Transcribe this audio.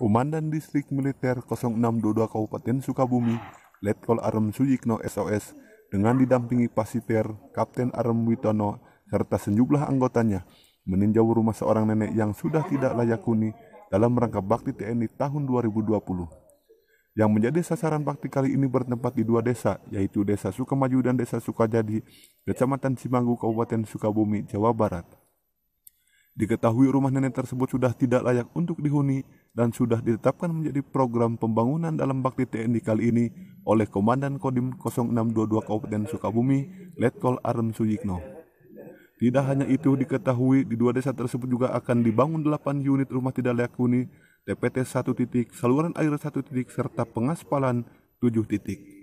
Komandan Distrik Militer 0622 Kabupaten Sukabumi, Letkol Arem Sujikno SOS, dengan didampingi Pasiter Kapten Arem Witono serta sejumlah anggotanya, meninjau rumah seorang nenek yang sudah tidak layak huni dalam rangka bakti TNI tahun 2020. Yang menjadi sasaran bakti kali ini bertempat di dua desa, yaitu Desa Sukamaju dan Desa Sukajadi, Kecamatan Simanggu, Kabupaten Sukabumi, Jawa Barat. Diketahui rumah nenek tersebut sudah tidak layak untuk dihuni dan sudah ditetapkan menjadi program pembangunan dalam bakti TNI kali ini oleh Komandan Kodim 0622 Kabupaten Sukabumi, Letkol Arem Suyikno. Tidak hanya itu diketahui di dua desa tersebut juga akan dibangun 8 unit rumah tidak layak huni, TPT 1 titik, saluran air 1 titik, serta pengaspalan 7 titik.